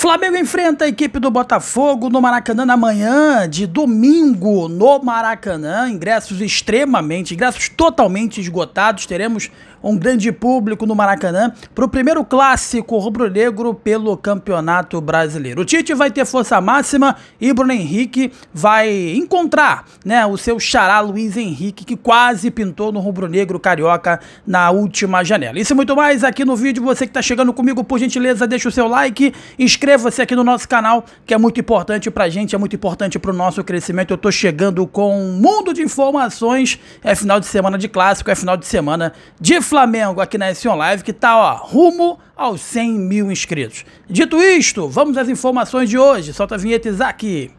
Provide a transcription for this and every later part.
Flamengo enfrenta a equipe do Botafogo no Maracanã na manhã de domingo no Maracanã. Ingressos extremamente, ingressos totalmente esgotados. Teremos um grande público no Maracanã para o primeiro clássico rubro-negro pelo Campeonato Brasileiro. O Tite vai ter força máxima e Bruno Henrique vai encontrar né, o seu xará Luiz Henrique, que quase pintou no rubro-negro carioca na última janela. Isso e muito mais aqui no vídeo. Você que está chegando comigo, por gentileza, deixa o seu like, inscreva-se aqui no nosso canal, que é muito importante para a gente, é muito importante para o nosso crescimento. Eu estou chegando com um mundo de informações. É final de semana de clássico, é final de semana de Flamengo aqui na Sion Live, que tá, ó, rumo aos 100 mil inscritos. Dito isto, vamos às informações de hoje. Solta a vinheta, Isaac.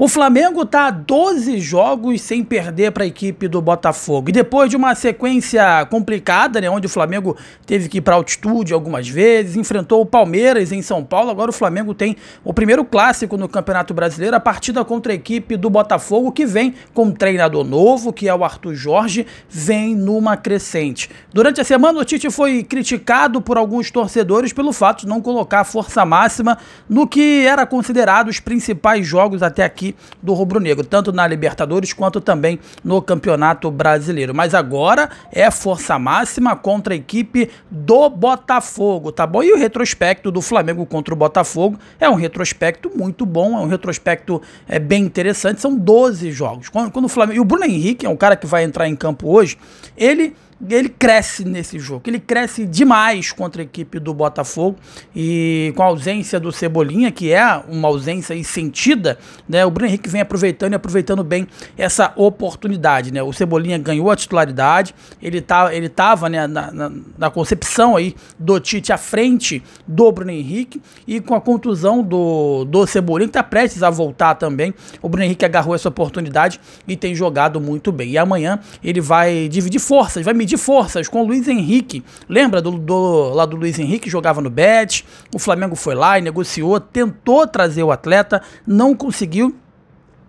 O Flamengo está a 12 jogos sem perder para a equipe do Botafogo. E depois de uma sequência complicada, né, onde o Flamengo teve que ir para altitude algumas vezes, enfrentou o Palmeiras em São Paulo, agora o Flamengo tem o primeiro clássico no Campeonato Brasileiro, a partida contra a equipe do Botafogo, que vem com um treinador novo, que é o Arthur Jorge, vem numa crescente. Durante a semana, o Tite foi criticado por alguns torcedores pelo fato de não colocar força máxima no que era considerado os principais jogos até aqui aqui do Rubro Negro, tanto na Libertadores quanto também no Campeonato Brasileiro. Mas agora é força máxima contra a equipe do Botafogo, tá bom? E o retrospecto do Flamengo contra o Botafogo é um retrospecto muito bom, é um retrospecto é, bem interessante. São 12 jogos. Quando, quando o Flamengo. E o Bruno Henrique, é um cara que vai entrar em campo hoje, ele ele cresce nesse jogo. Ele cresce demais contra a equipe do Botafogo e com a ausência do Cebolinha, que é uma ausência aí sentida, né? O Bruno Henrique vem aproveitando e aproveitando bem essa oportunidade, né? O Cebolinha ganhou a titularidade, ele tá, ele tava, né, na, na, na concepção aí do Tite à frente do Bruno Henrique e com a contusão do, do Cebolinha, que tá prestes a voltar também, o Bruno Henrique agarrou essa oportunidade e tem jogado muito bem. E amanhã ele vai dividir forças, vai medir de forças com o Luiz Henrique. Lembra do, do, lá do Luiz Henrique, jogava no Betis, o Flamengo foi lá e negociou, tentou trazer o atleta, não conseguiu.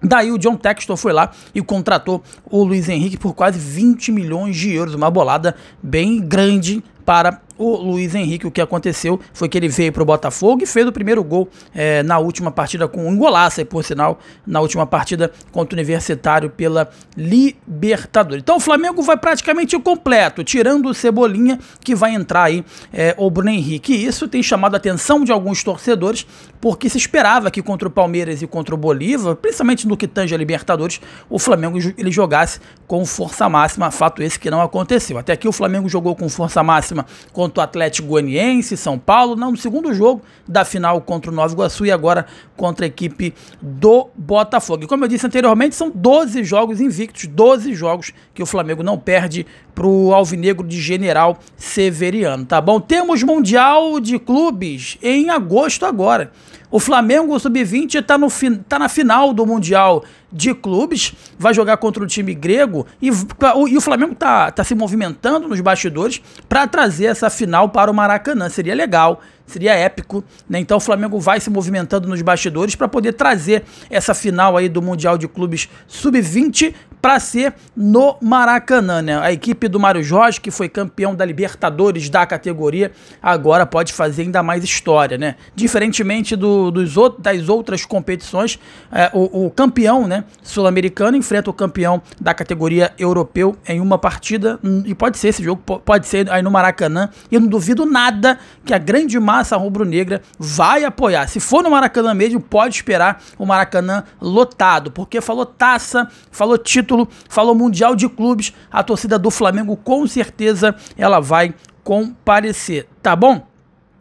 Daí o John Textor foi lá e contratou o Luiz Henrique por quase 20 milhões de euros, uma bolada bem grande para o Luiz Henrique, o que aconteceu foi que ele veio para o Botafogo e fez o primeiro gol é, na última partida com um golaço, por sinal, na última partida contra o Universitário pela Libertadores. Então o Flamengo vai praticamente completo, tirando o Cebolinha que vai entrar aí, é, o Bruno Henrique. E isso tem chamado a atenção de alguns torcedores, porque se esperava que contra o Palmeiras e contra o Bolívar, principalmente no que tange a Libertadores, o Flamengo ele jogasse com força máxima, fato esse que não aconteceu. Até aqui o Flamengo jogou com força máxima contra contra o Atlético Goianiense, São Paulo, não, no segundo jogo da final contra o Nova Iguaçu e agora contra a equipe do Botafogo. E como eu disse anteriormente, são 12 jogos invictos, 12 jogos que o Flamengo não perde para o Alvinegro de General Severiano, tá bom? Temos Mundial de Clubes em agosto agora. O Flamengo Sub-20 está tá na final do Mundial de clubes, vai jogar contra o time grego e, e o Flamengo tá, tá se movimentando nos bastidores para trazer essa final para o Maracanã. Seria legal seria épico, né? Então o Flamengo vai se movimentando nos bastidores para poder trazer essa final aí do Mundial de Clubes Sub-20 para ser no Maracanã, né? A equipe do Mário Jorge, que foi campeão da Libertadores da categoria, agora pode fazer ainda mais história, né? Diferentemente do, dos outros, das outras competições, é, o, o, campeão né, sul-americano enfrenta o campeão da categoria europeu em uma partida, hum, e pode ser esse jogo, pode ser aí no Maracanã, e eu não duvido nada que a grande massa massa rubro-negra vai apoiar. Se for no Maracanã mesmo, pode esperar o Maracanã lotado, porque falou taça, falou título, falou Mundial de Clubes, a torcida do Flamengo com certeza ela vai comparecer, tá bom?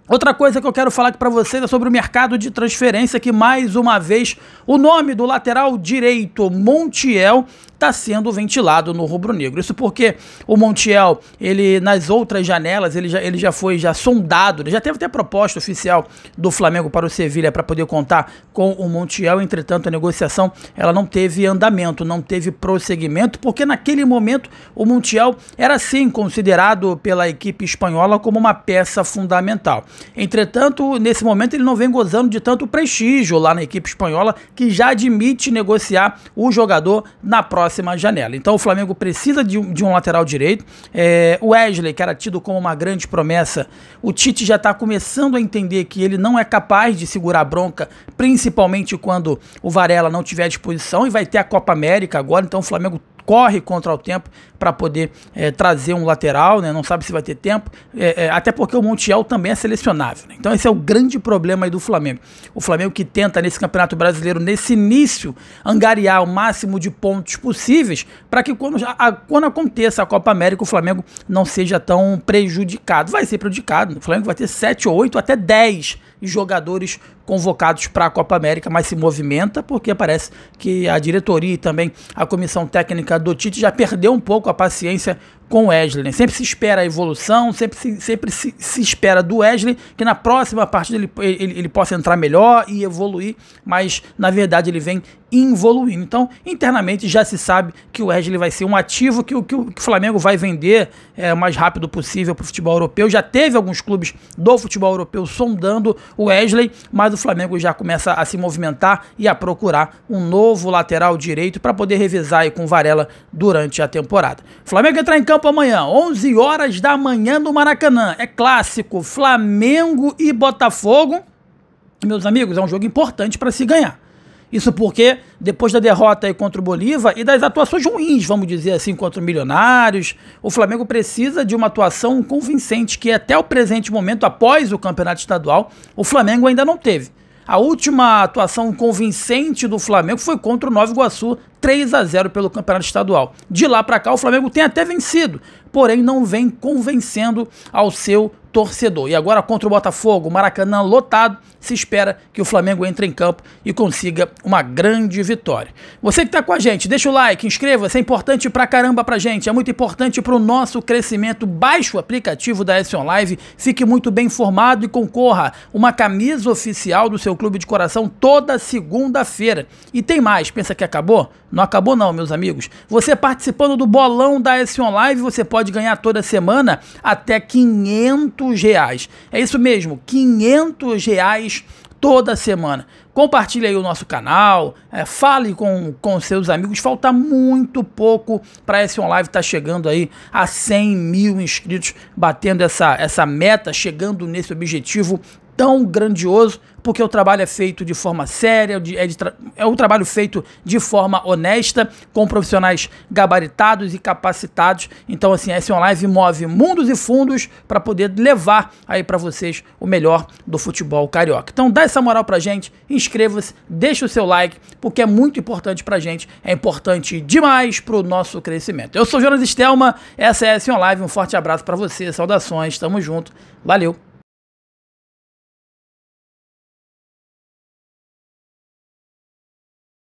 Outra coisa que eu quero falar aqui para vocês é sobre o mercado de transferência, que mais uma vez o nome do lateral direito Montiel está sendo ventilado no rubro-negro. Isso porque o Montiel, ele nas outras janelas, ele já, ele já foi já sondado, ele né? já teve até proposta oficial do Flamengo para o Sevilha para poder contar com o Montiel, entretanto a negociação ela não teve andamento, não teve prosseguimento, porque naquele momento o Montiel era sim considerado pela equipe espanhola como uma peça fundamental. Entretanto, nesse momento ele não vem gozando de tanto prestígio lá na equipe espanhola que já admite negociar o jogador na próxima próxima janela. Então o Flamengo precisa de um, de um lateral direito. É, Wesley, que era tido como uma grande promessa, o Tite já está começando a entender que ele não é capaz de segurar a bronca, principalmente quando o Varela não tiver à disposição e vai ter a Copa América agora. Então o Flamengo corre contra o tempo para poder é, trazer um lateral, né? não sabe se vai ter tempo, é, até porque o Montiel também é selecionável. Né? Então esse é o grande problema aí do Flamengo. O Flamengo que tenta nesse Campeonato Brasileiro, nesse início, angariar o máximo de pontos possíveis para que quando, a, quando aconteça a Copa América o Flamengo não seja tão prejudicado. Vai ser prejudicado, o Flamengo vai ter 7 ou 8, até 10 jogadores convocados para a Copa América, mas se movimenta porque parece que a diretoria e também a comissão técnica do Tite já perdeu um pouco a paciência com o Wesley. Né? Sempre se espera a evolução, sempre se, sempre se, se espera do Wesley que na próxima partida ele, ele, ele possa entrar melhor e evoluir, mas na verdade ele vem evoluindo. Então, internamente já se sabe que o Wesley vai ser um ativo que, que, o, que o Flamengo vai vender é, o mais rápido possível para o futebol europeu. Já teve alguns clubes do futebol europeu sondando o Wesley, mas o Flamengo já começa a se movimentar e a procurar um novo lateral direito para poder revezar aí com Varela durante a temporada. Flamengo entrar em campo amanhã, 11 horas da manhã no Maracanã. É clássico, Flamengo e Botafogo. Meus amigos, é um jogo importante para se ganhar. Isso porque depois da derrota contra o Bolívar e das atuações ruins, vamos dizer assim, contra o Milionários, o Flamengo precisa de uma atuação convincente que até o presente momento, após o Campeonato Estadual, o Flamengo ainda não teve. A última atuação convincente do Flamengo foi contra o Nova Iguaçu 3 a 0 pelo Campeonato Estadual. De lá para cá, o Flamengo tem até vencido, porém não vem convencendo ao seu torcedor. E agora contra o Botafogo, Maracanã lotado, se espera que o Flamengo entre em campo e consiga uma grande vitória. Você que está com a gente, deixa o like, inscreva-se, é importante pra caramba pra gente, é muito importante pro nosso crescimento. Baixe o aplicativo da S Live, fique muito bem informado e concorra uma camisa oficial do seu clube de coração toda segunda-feira. E tem mais, pensa que acabou? Não acabou não, meus amigos. Você participando do bolão da S 1 Live, você pode ganhar toda semana até 500 reais. É isso mesmo, 500 reais toda semana. Compartilhe aí o nosso canal, é, fale com, com seus amigos. Falta muito pouco para a S1 Live estar tá chegando aí a 100 mil inscritos, batendo essa, essa meta, chegando nesse objetivo tão grandioso, porque o trabalho é feito de forma séria, é, de é um trabalho feito de forma honesta, com profissionais gabaritados e capacitados. Então, assim, a S1 é Live move mundos e fundos para poder levar aí para vocês o melhor do futebol carioca. Então, dá essa moral para gente, inscreva-se, deixa o seu like, porque é muito importante para gente, é importante demais para o nosso crescimento. Eu sou Jonas Estelma, essa é a S1 Live, um forte abraço para você, saudações, tamo junto, valeu!